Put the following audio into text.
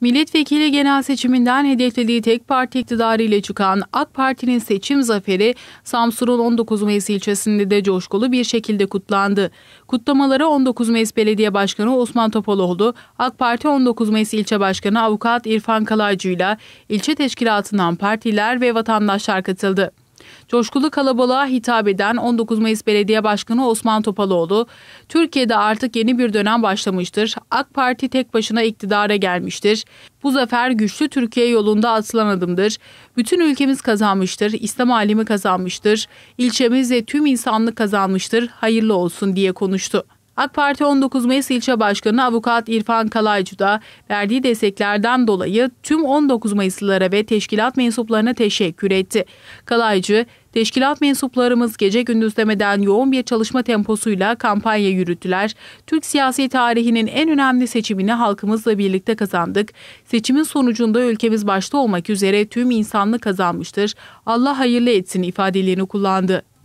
Milletvekili genel seçiminden hedeflediği tek parti iktidarı ile çıkan AK Parti'nin seçim zaferi Samsun'un 19 Mayıs ilçesinde de coşkulu bir şekilde kutlandı. Kutlamalara 19 Mayıs Belediye Başkanı Osman Topaloğlu, AK Parti 19 Mayıs İlçe Başkanı Avukat İrfan Kalaycı ile ilçe teşkilatından partiler ve vatandaşlar katıldı. Coşkulu kalabalığa hitap eden 19 Mayıs Belediye Başkanı Osman Topaloğlu, Türkiye'de artık yeni bir dönem başlamıştır. AK Parti tek başına iktidara gelmiştir. Bu zafer güçlü Türkiye yolunda atılan adımdır. Bütün ülkemiz kazanmıştır. İslam alimi kazanmıştır. İlçemiz ve tüm insanlık kazanmıştır. Hayırlı olsun diye konuştu. AK Parti 19 Mayıs ilçe başkanı avukat İrfan Kalaycı da verdiği desteklerden dolayı tüm 19 Mayıslılara ve teşkilat mensuplarına teşekkür etti. Kalaycı, Teşkilat mensuplarımız gece gündüz demeden yoğun bir çalışma temposuyla kampanya yürüttüler. Türk siyasi tarihinin en önemli seçimini halkımızla birlikte kazandık. Seçimin sonucunda ülkemiz başta olmak üzere tüm insanlık kazanmıştır. Allah hayırlı etsin ifadelerini kullandı.